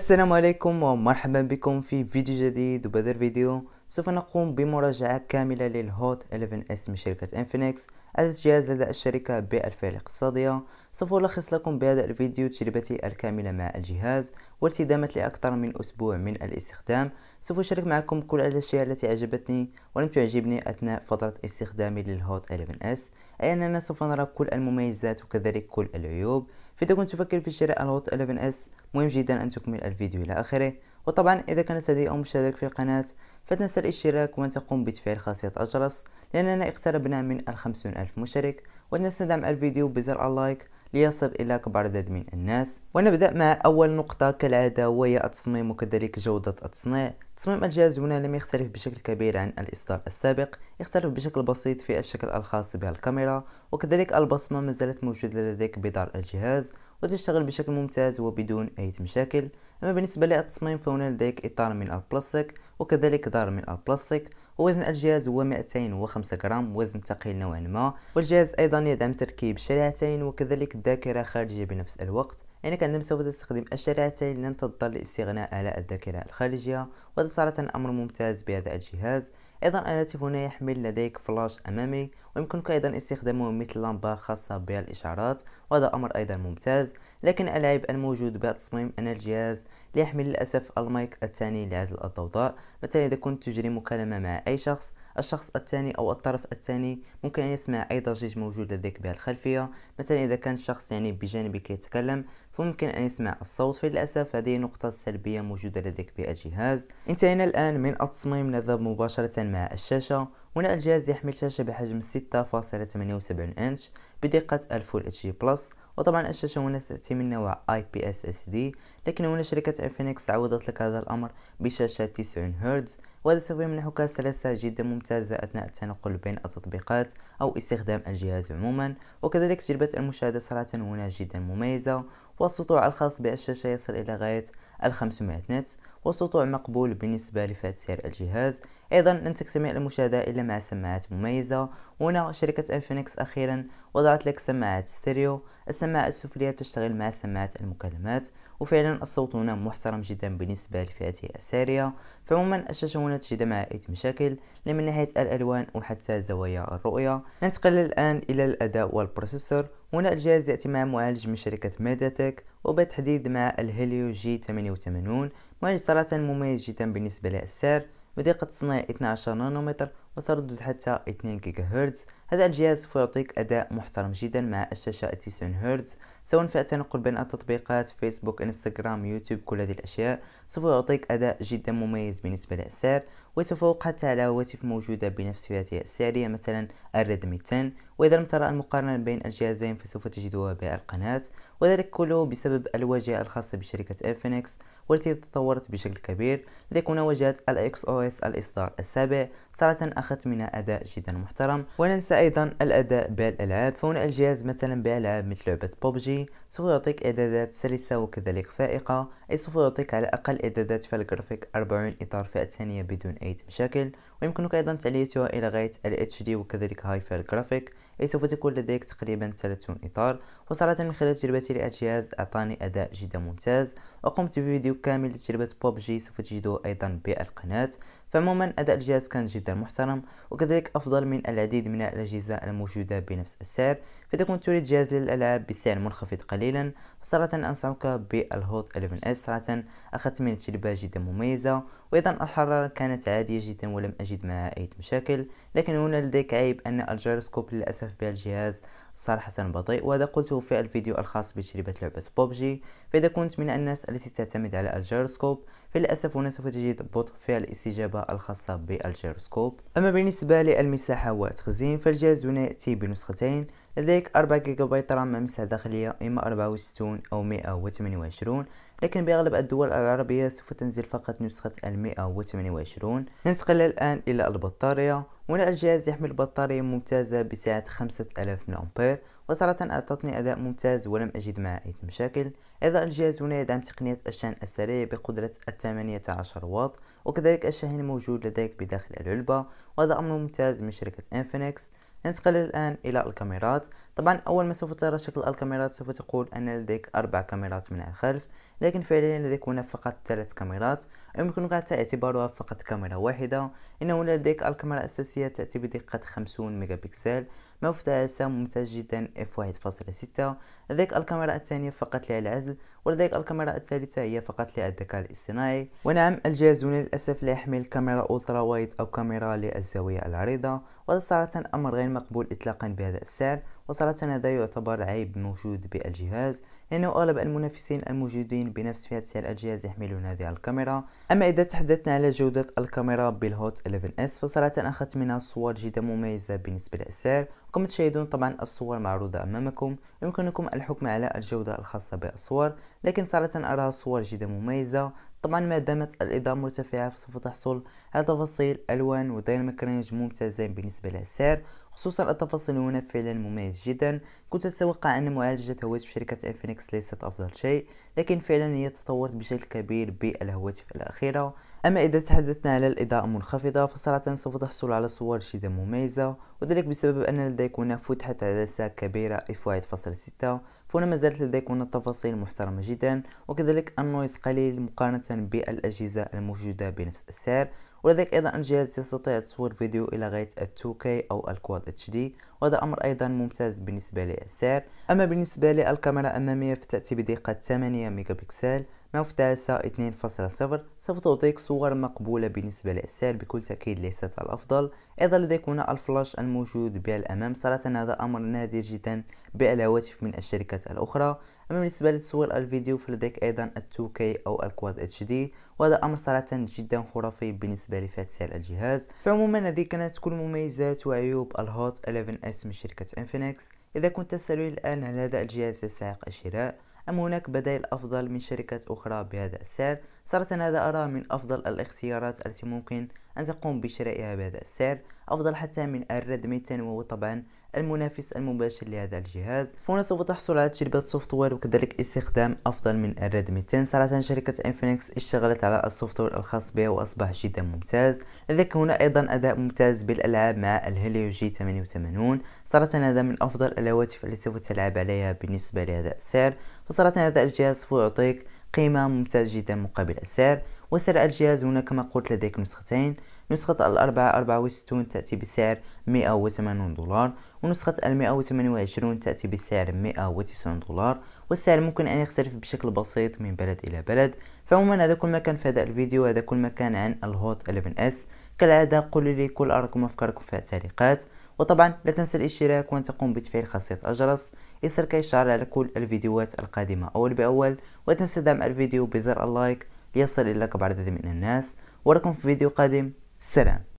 السلام عليكم ومرحبا بكم في فيديو جديد وبدر الفيديو سوف نقوم بمراجعة كاملة للهوت 11S من شركة انفينكس هذا الجهاز لدى الشركة بالفئة الاقتصادية سوف ألخص لكم بهذا الفيديو تجربتي الكاملة مع الجهاز وارتدامت لأكثر من أسبوع من الاستخدام سوف أشارك معكم كل الأشياء التي عجبتني ولم تعجبني أثناء فترة استخدامي للهوت 11S أي أننا سوف نرى كل المميزات وكذلك كل العيوب فإذا كنت تفكر في شراء الوات 11S مهم جدا أن تكمل الفيديو إلى آخره وطبعا إذا كانت لديك أو مشترك في القناة فتنسى الاشتراك وأن تقوم بتفعيل خاصية الجرس لأننا اقتربنا من الخمسون ألف مشترك وتنسى دعم الفيديو بزر اللايك ليصل إلى كبار عدد من الناس ونبدأ مع أول نقطة كالعادة وهي التصميم وكذلك جودة التصنيع تصميم الجهاز هنا لم يختلف بشكل كبير عن الإصدار السابق يختلف بشكل بسيط في الشكل الخاص بها الكاميرا وكذلك البصمة ما زالت موجودة لديك بدار الجهاز وتشتغل بشكل ممتاز وبدون أي مشاكل أما بالنسبة للتصميم فهنا لديك إطار من البلاستيك وكذلك دار من البلاستيك وزن الجهاز هو 205 غرام وزن ثقيل نوعا ما والجهاز أيضا يدعم تركيب شريحتين وكذلك الذاكرة خارجية بنفس الوقت يعني كأننا سوف تستخدم الشريحتين لن تضطر للاستغناء على الذاكرة الخارجية وهذا صراحة أمر ممتاز بهذا الجهاز ايضا الهاتف هنا يحمل لديك فلاش امامي ويمكنك ايضا استخدامه مثل لمبة خاصة بالاشعارات وهذا امر ايضا ممتاز لكن العيب الموجود بهذا التصميم أن الجهاز لا يحمل للأسف المايك الثاني لعزل الضوضاء مثلا إذا كنت تجري مكالمة مع أي شخص الشخص الثاني أو الطرف الثاني ممكن أن يسمع أي ضجيج موجود لديك بها الخلفية مثلا إذا كان الشخص يعني بجانبك يتكلم فممكن أن يسمع الصوت فللأسف هذه نقطة سلبية موجودة لديك بالجهاز انتهينا الآن من التصميم نذهب مباشرة مع الشاشة هنا الجهاز يحمل شاشة بحجم 6.78 إنش بدقة الفول اتش دي بلس وطبعا الشاشة هنا تأتي من نوع IPSSD لكن هنا شركة انفينكس عوضت لك هذا الأمر بشاشة 90 هرتز وهذا سوف يمنحك سلاسة جدا ممتازة أثناء التنقل بين التطبيقات أو استخدام الجهاز عموما وكذلك تجربة المشاهدة صراحة هنا جدا مميزة والسطوع الخاص بالشاشة يصل إلى غاية 500 نت والسطوع مقبول بالنسبة لفئة سعر الجهاز أيضا لن تكتمل المشاهدة إلا مع سماعات مميزة هنا شركة ألفينكس أخيرا وضعت لك سماعات ستيريو السماعة السفلية تشتغل مع سماعات المكالمات وفعلا الصوت هنا محترم جدا بالنسبة لفئته الساريه فعموما الشاشة هنا تجد معها أي مشاكل لا من ناحية الألوان وحتى زوايا الرؤية ننتقل الآن إلى الأداء والبروسيسور هنا الجهاز يأتي مع معالج من شركة ميداتك وبالتحديد مع الهيليو جي 88 معالج صراحة مميز جدا بالنسبة للسعر ودقة الصناعة 12 نانومتر وتردد حتى 2 جيجا هرتز هذا الجهاز سوف يعطيك أداء محترم جدا مع الشاشة 90 هرتز سواء في التنقل بين التطبيقات فيسبوك انستغرام يوتيوب كل هذه الأشياء سوف يعطيك أداء جدا مميز بالنسبة للسعر ويتفوق حتى على هواتف موجودة بنفس فئة السعرية مثلا الريدمي 10 وإذا لم ترى المقارنة بين الجهازين فسوف تجدها بهالقناة وذلك كله بسبب الواجهة الخاصة بشركة إفينكس والتي تطورت بشكل كبير لتكون واجهة الإكس أو إس الإصدار السابع صراحة أخذت منها أداء جدا محترم وننسى أيضا الأداء بالألعاب فهنا الجهاز مثلا بألعاب مثل لعبة بوبجي سوف يعطيك إعدادات سلسة وكذلك فائقة أي سوف يعطيك على أقل إعدادات في الجرافيك 40 إطار فئة ثانية بدون أي مشاكل ويمكنك أيضا تعليتها إلى غاية ال HD وكذلك هاي فايل جرافيك أي سوف تكون لديك تقريبا 30 إطار وصراحة من خلال تجربتي للجهاز أعطاني أداء جدا ممتاز وقمت بفيديو كامل لتجربة بوب جي سوف تجده أيضا بالقناة فعموما أداء الجهاز كان جدا محترم وكذلك أفضل من العديد من الأجهزة الموجودة بنفس السعر فإذا كنت تريد جهاز للألعاب بسعر منخفض قليلا صراحة أنصحك بالهوت 11S صراحة أخذت من تجربة جدا مميزة وأيضا الحرارة كانت عادية جدا ولم أجد معها أي مشاكل لكن هنا لديك عيب أن الجيروسكوب للأسف بالجهاز صراحة بطيء وهذا قلته في الفيديو الخاص بتجربة لعبة بوبجي فإذا كنت من الناس التي تعتمد على الجيروسكوب فللأسف هنا سوف تجد بطء في الاستجابة الخاصة بالجيروسكوب أما بالنسبة للمساحة والتخزين فالجهاز هنا يأتي بنسختين لديك 4 جيجا بايت رام مساحة داخلية إما 64 أو 128 لكن بأغلب الدول العربية سوف تنزل فقط نسخة 128 ننتقل الآن إلى البطارية هنا الجهاز يحمل بطارية ممتازة بسعة 5000 أمبير وصراحة أعطتني أداء ممتاز ولم أجد معه أي مشاكل أيضا الجهاز هنا يدعم تقنية الشحن السريع بقدرة 18 واط وكذلك الشاحن موجود لديك بداخل العلبة وهذا أمر ممتاز من شركة انفينكس ننتقل الآن إلى الكاميرات طبعا أول ما سوف ترى شكل الكاميرات سوف تقول أن لديك أربع كاميرات من الخلف لكن فعليا لديك هنا فقط ثلاث كاميرات يمكنك اعتبارها فقط كاميرا واحدة إنه لديك الكاميرا الأساسية تأتي بدقة 50 ميجا بكسل مفتاحة ممتاز جدا f1.6 لديك الكاميرا الثانية فقط للعزل ولديك الكاميرا الثالثة هي فقط للذكاء الاصطناعي ونعم الجهاز هنا للأسف لا يحمل كاميرا اولترا وايد أو كاميرا للزاوية العريضة وهذا صراحة أمر غير مقبول إطلاقا بهذا السعر وصراحة هذا يعتبر عيب موجود بالجهاز لأنه أغلب المنافسين الموجودين بنفس فئة سعر الجهاز يحملون هذه الكاميرا أما إذا تحدثنا على جودة الكاميرا بالهوت 11S فصراحة أخذت منها صور جدا مميزة بالنسبة للسعر وكما تشاهدون طبعا الصور معروضة أمامكم يمكنكم الحكم على الجودة الخاصة بالصور لكن صراحة أراها صور جدا مميزة طبعا ما دامت الإضاءة مرتفعة فسوف تحصل على تفاصيل ألوان وديناميك رينج ممتازين بالنسبة للسعر خصوصا التفاصيل هنا فعلا مميز جدا كنت أتوقع أن معالجة هواتف شركة إنفينكس ليست أفضل شيء لكن فعلا هي تطورت بشكل كبير بالهواتف الأخيرة أما إذا تحدثنا على الإضاءة المنخفضة فصراحة سوف تحصل على صور جدا مميزة وذلك بسبب أن لديك هنا فتحة عدسة كبيرة f1.6 فهنا ما زالت لديك هنا التفاصيل محترمة جدا وكذلك النويز قليل مقارنة بالأجهزة الموجودة بنفس السعر ولديك أيضا الجهاز يستطيع تصوير فيديو إلى غاية ال 2K أو الكواد اتش دي وهذا أمر أيضا ممتاز بالنسبة للسعر أما بالنسبة للكاميرا الأمامية فتأتي بدقة 8 ميجا بكسل موف فاصلة 2.0 سوف تعطيك صور مقبولة بالنسبة للسعر بكل تأكيد ليست الأفضل أيضا لديك هنا الفلاش الموجود بالأمام صراحة هذا أمر نادر جدا بالهواتف من الشركات الأخرى أما بالنسبة لتصوير الفيديو فلديك أيضا ال 2K أو الكواد اتش دي وهذا أمر صراحة جدا خرافي بالنسبة لفات سعر الجهاز فعموما هذه كانت كل مميزات وعيوب الهوت 11 اس من شركة انفينكس إذا كنت تسألني الآن هل هذا الجهاز يستحق الشراء أم هناك بدائل أفضل من شركات أخرى بهذا السعر؟ صراحة هذا أرى من أفضل الاختيارات التي ممكن أن تقوم بشرائها بهذا السعر أفضل حتى من الردمي وهو طبعا المنافس المباشر لهذا الجهاز فهنا سوف تحصل على تجربة سوفتوير وكذلك استخدام أفضل من الريدمي 10 صراحة شركة انفينكس اشتغلت على السوفتوير الخاص بها وأصبح جدا ممتاز لذلك هنا أيضا أداء ممتاز بالألعاب مع الهيليو جي 88 صراحة هذا من أفضل الهواتف التي سوف تلعب عليها بالنسبة لهذا السعر وصراحة هذا الجهاز سوف يعطيك قيمة ممتازة جدا مقابل السعر وسعر الجهاز هنا كما قلت لديك نسختين نسخة الأربعة أربعة وستون تأتي بسعر مئة وثمانون دولار ونسخة المئة وثمانية وعشرون تأتي بسعر مئة وتسعون دولار والسعر ممكن أن يختلف بشكل بسيط من بلد إلى بلد فعموما هذا كل ما كان في هذا الفيديو هذا كل ما كان عن الهوت 11S كالعادة قولوا لي كل أراءكم وأفكاركم في التعليقات وطبعا لا تنسى الاشتراك وأن تقوم بتفعيل خاصية الجرس يصير إشعار على كل الفيديوهات القادمة أول بأول وتنسى دعم الفيديو بزر اللايك ليصل إليك بعدد من الناس وراكم في فيديو قادم سلام